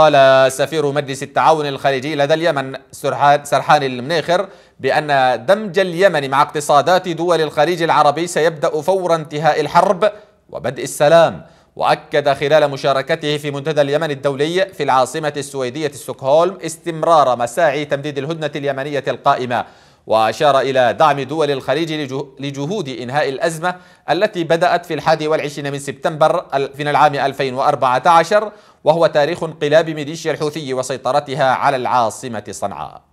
قال سفير مجلس التعاون الخليجي لدى اليمن سرحان المنيخر بأن دمج اليمن مع اقتصادات دول الخليج العربي سيبدأ فور انتهاء الحرب وبدء السلام وأكد خلال مشاركته في منتدى اليمن الدولي في العاصمة السويدية ستوكهولم استمرار مساعي تمديد الهدنة اليمنية القائمة وأشار إلى دعم دول الخليج لجهود إنهاء الأزمة التي بدأت في الحادي والعشرين من سبتمبر من العام 2014 وهو تاريخ انقلاب ميليشيا الحوثي وسيطرتها على العاصمة صنعاء